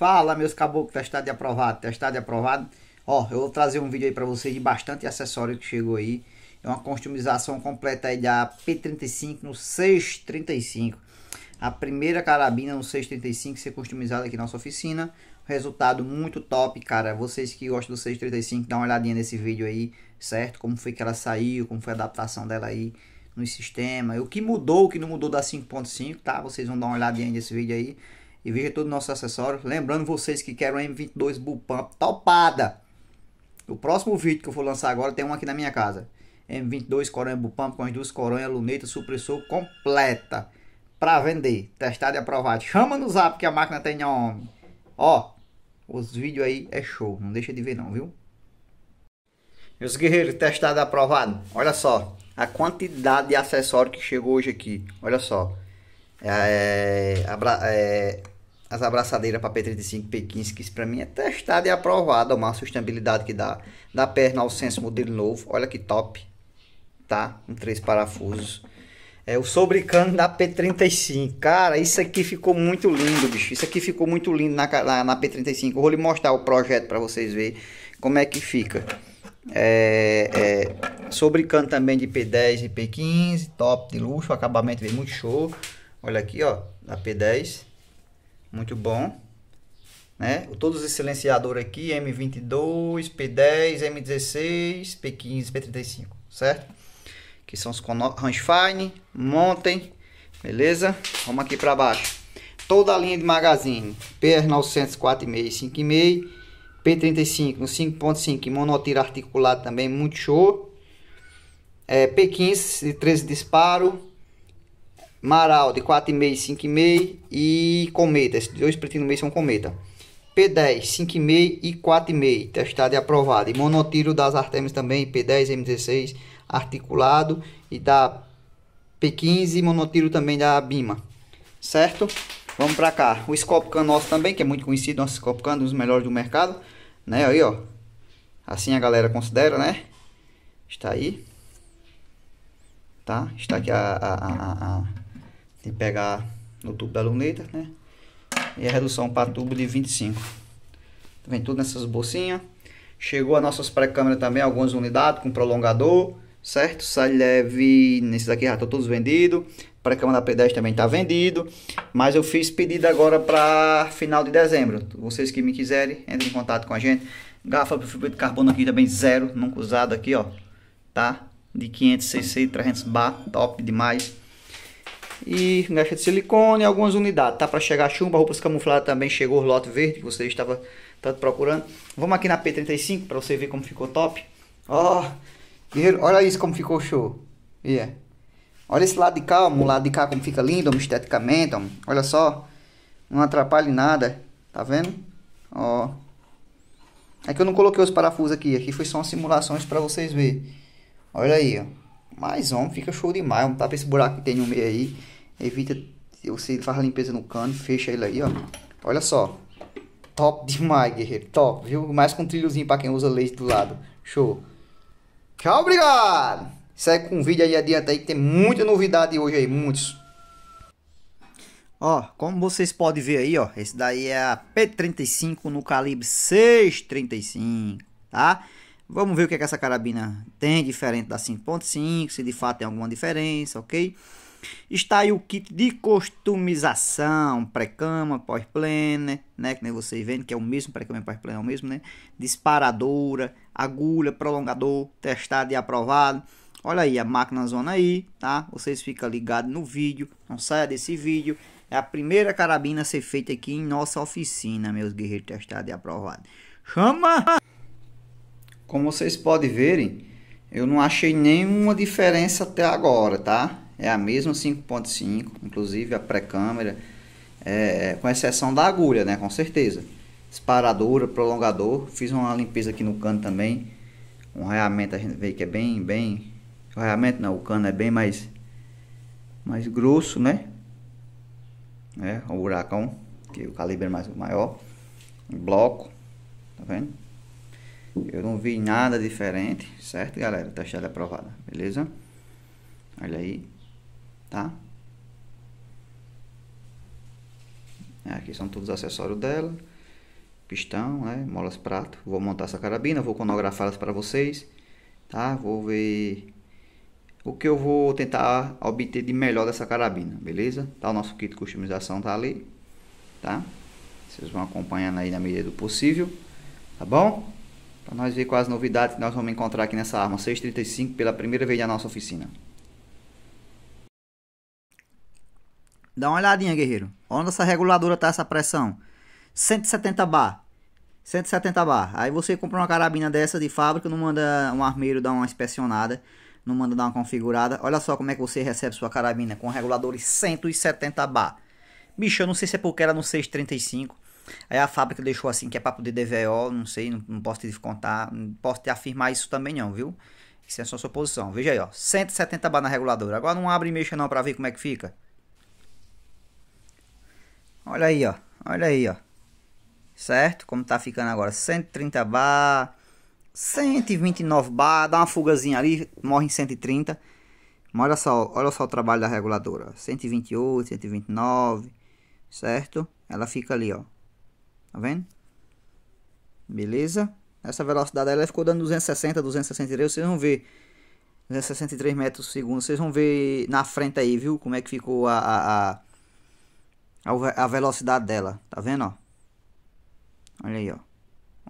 Fala, meus caboclos, testado e aprovado, testado e aprovado. Ó, eu vou trazer um vídeo aí para vocês de bastante acessório que chegou aí. É uma customização completa aí da P35 no 635. A primeira carabina no 635 ser customizada aqui na nossa oficina. Resultado muito top, cara. Vocês que gostam do 635, dá uma olhadinha nesse vídeo aí, certo? Como foi que ela saiu, como foi a adaptação dela aí no sistema. O que mudou, o que não mudou da 5.5, tá? Vocês vão dar uma olhadinha nesse vídeo aí e veja todo o nosso acessório. Lembrando vocês que querem um M22 Bullpump topada. O próximo vídeo que eu vou lançar agora tem um aqui na minha casa. M22 Coronha Bullpump com as duas coronhas, luneta, supressor completa. Para vender, testado e aprovado. Chama no zap que a máquina tem nome. Ó, os vídeos aí é show. Não deixa de ver não, viu? Meus guerreiros, testado e aprovado. Olha só a quantidade de acessório que chegou hoje aqui. Olha só. É, é, é as abraçadeiras para P35 P15, que isso para mim é testado e aprovado. Uma sustentabilidade que dá da perna ao senso modelo novo. Olha que top. Tá? Com três parafusos. É o sobrecano da P35. Cara, isso aqui ficou muito lindo, bicho. Isso aqui ficou muito lindo na, na, na P35. Eu vou lhe mostrar o projeto para vocês verem como é que fica. É, é, sobrecano também de P10 e P15. Top de luxo. O acabamento vem muito show. Olha aqui, ó. Da P10. Muito bom. Né? Todos os silenciadores aqui, M22, P10, M16, P15, P35, certo? Que são os fine, Mountain, beleza? Vamos aqui para baixo. Toda a linha de magazine, PR900 4,5, 5,5, P35 no 5.5, monotiro articulado também, muito show. É, P15 de 13 disparo, Marau de 4,5, 5,5 e Cometa. Esses dois pretinhos no meio são Cometa. P10, 5,5 e 4,5, testado e aprovado. E monotiro das Artemis também, P10, M16, articulado. E da P15, monotiro também da Bima, certo? Vamos pra cá. O Scopcan nosso também, que é muito conhecido, nosso Scopcan, um dos melhores do mercado. Né, aí ó. Assim a galera considera, né? Está aí. Tá? Está aqui a, a, a, a de pegar no tubo da luneta, né? E a redução para tubo de 25. Tá Vem tudo nessas bolsinhas. Chegou as nossas pré-câmeras também, algumas unidades com prolongador, certo? Sai leve, nesses aqui já estão tá todos vendidos. Pré-câmera da P10 também está vendido. Mas eu fiz pedido agora para final de dezembro. Vocês que me quiserem, entrem em contato com a gente. Garrafa de fibra de carbono aqui também zero, nunca usado aqui, ó. Tá? De 500cc, 300 bar, top demais e garrafa de silicone e algumas unidades, tá? Para chegar a roupas camufladas também chegou o lote verde que você estava tanto procurando. Vamos aqui na P35 para você ver como ficou top. Ó, oh, olha isso como ficou show. Yeah. É. Olha esse lado de cá, o lado de cá como fica lindo, esteticamente, ó. olha só. Não atrapalha em nada, tá vendo? Ó. É que eu não coloquei os parafusos aqui, aqui foi só umas simulações para vocês verem. Olha aí, ó. Mas, homem, fica show demais. Homem, tapa esse buraco que tem no meio aí. Evita, você faz a limpeza no cano, fecha ele aí, ó. Olha só. Top demais, guerreiro. Top, viu? Mais com um trilhozinho pra quem usa leite do lado. Show. Tchau, obrigado. Segue com o vídeo aí adianta aí que tem muita novidade hoje aí, muitos. Ó, como vocês podem ver aí, ó, esse daí é a P35 no calibre 6.35, tá? Vamos ver o que, é que essa carabina tem diferente da 5.5, se de fato tem alguma diferença, ok? Está aí o kit de customização, pré-cama, pós-planner, né, que nem vocês vendo, que é o mesmo pré-cama e pós-planner, é o mesmo, né? Disparadora, agulha, prolongador, testado e aprovado. Olha aí a máquina zona aí, tá? Vocês ficam ligados no vídeo, não saia desse vídeo. É a primeira carabina a ser feita aqui em nossa oficina, meus guerreiros testado e aprovado. Chama! Como vocês podem verem, eu não achei nenhuma diferença até agora, tá? É a mesma 5.5, inclusive a pré-câmera, é, com exceção da agulha, né? Com certeza. Disparadora, prolongador. Fiz uma limpeza aqui no cano também. Um raiamento a gente vê que é bem, bem... O raiamento não, o cano é bem mais... Mais grosso, né? É, o buracão, que o calibre é mais, maior. Bloco, tá vendo? Eu não vi nada diferente, certo, galera? Testada é aprovada, beleza? Olha aí, tá? É, aqui são todos os acessórios dela. Pistão, né? Molas prato. Vou montar essa carabina, vou conografalas para vocês, tá? Vou ver o que eu vou tentar obter de melhor dessa carabina, beleza? Tá, o nosso kit de customização tá ali, tá? Vocês vão acompanhando aí na medida do possível, tá bom? Para nós ver quais as novidades que nós vamos encontrar aqui nessa arma 635 pela primeira vez na nossa oficina. Dá uma olhadinha, guerreiro. Onde essa reguladora tá essa pressão? 170 bar. 170 bar. Aí você compra uma carabina dessa de fábrica, não manda um armeiro dar uma inspecionada, não manda dar uma configurada. Olha só como é que você recebe sua carabina com reguladores 170 bar. Bicho, eu não sei se é porque era no 635 Aí a fábrica deixou assim, que é pra poder DVO, não sei, não, não posso te contar, não posso te afirmar isso também não, viu? Isso é só suposição. Veja aí, ó, 170 bar na reguladora. Agora não abre e mexa não pra ver como é que fica. Olha aí, ó, olha aí, ó. Certo? Como tá ficando agora, 130 bar, 129 bar, dá uma fugazinha ali, morre em 130. Mas olha só, olha só o trabalho da reguladora, 128, 129, certo? Ela fica ali, ó, Tá vendo? Beleza? Essa velocidade ela ficou dando 260, 263. Vocês vão ver. 263 metros por segundo. Vocês vão ver na frente aí, viu? Como é que ficou a, a, a, a velocidade dela. Tá vendo, ó? Olha aí, ó.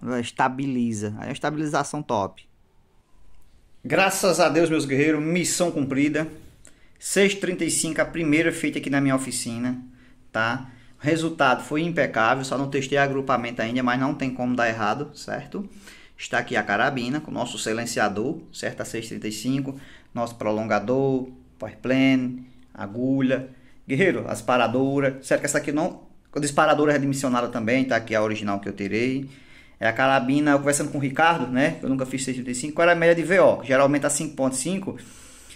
Ela estabiliza. Aí é a estabilização top. Graças a Deus, meus guerreiros. Missão cumprida. 635, a primeira feita aqui na minha oficina. Tá? Resultado foi impecável, só não testei agrupamento ainda, mas não tem como dar errado, certo? Está aqui a carabina com nosso silenciador, certo? A 635, nosso prolongador, power plane, agulha, guerreiro, as paradoras, certo? Essa aqui não, a disparadora redimensionada também, tá aqui a original que eu tirei. É a carabina, eu conversando com o Ricardo, né? Eu nunca fiz 635, qual era a média de VO? Geralmente a 5.5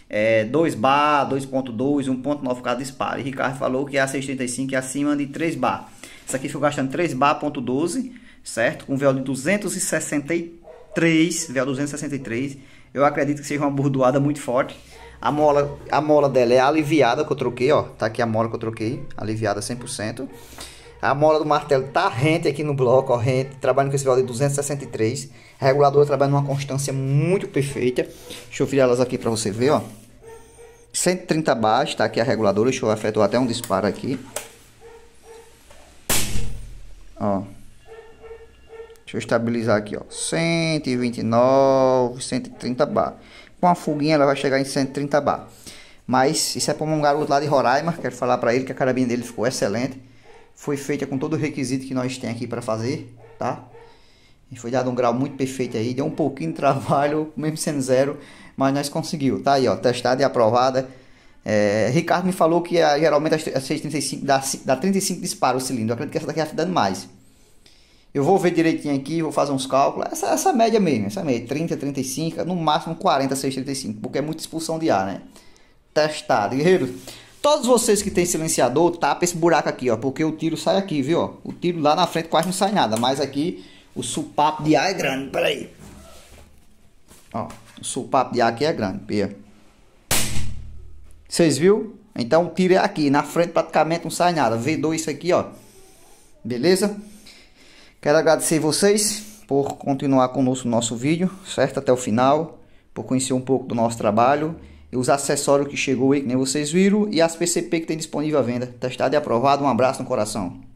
é, 2 bar, 2.2, 1.9 cada disparo. E Ricardo falou que é a 635 é acima de 3 bar. Isso aqui ficou gastando 3 bar, ponto 12, certo? Com véu de 263, véu 263. Eu acredito que seja uma bordoada muito forte. A mola, a mola dela é aliviada que eu troquei, ó. Tá aqui a mola que eu troquei, aliviada 100%. A mola do martelo tá rente aqui no bloco, ó, rente, trabalhando com esse valor de 263. A reguladora trabalha numa constância muito perfeita. Deixa eu virar elas aqui para você ver, ó. 130 baixo, está aqui a reguladora, deixa eu efetuar até um disparo aqui. Ó. Deixa eu estabilizar aqui, ó. 129, 130 bar. Com a fuguinha ela vai chegar em 130 bar. Mas isso é para um garoto lá de Roraima, quero falar para ele que a carabina dele ficou excelente foi feita com todo o requisito que nós tem aqui para fazer, tá? E foi dado um grau muito perfeito aí, deu um pouquinho de trabalho, mesmo sendo zero, mas nós conseguimos, tá aí ó, testada e aprovada. É, Ricardo me falou que a, ah, geralmente a 635 dá, dá 35 disparos o cilindro, eu acredito que essa daqui está dando mais. Eu vou ver direitinho aqui, vou fazer uns cálculos, essa, essa média mesmo, essa média, 30, 35, no máximo 40, 635, porque é muita expulsão de ar, né? Testado, guerreiro. Todos vocês que têm silenciador, tapa esse buraco aqui, ó, porque o tiro sai aqui, viu? O tiro lá na frente quase não sai nada, mas aqui o supapo de ar é grande, peraí. Ó, o supapo de ar aqui é grande, pia. Vocês viram? Então o tiro é aqui, na frente praticamente não sai nada. V2 isso aqui, ó. Beleza? Quero agradecer vocês por continuar conosco no nosso vídeo, certo? Até o final, por conhecer um pouco do nosso trabalho os acessórios que chegou aí, que nem vocês viram, e as PCP que tem disponível à venda. Testado e aprovado, um abraço no coração.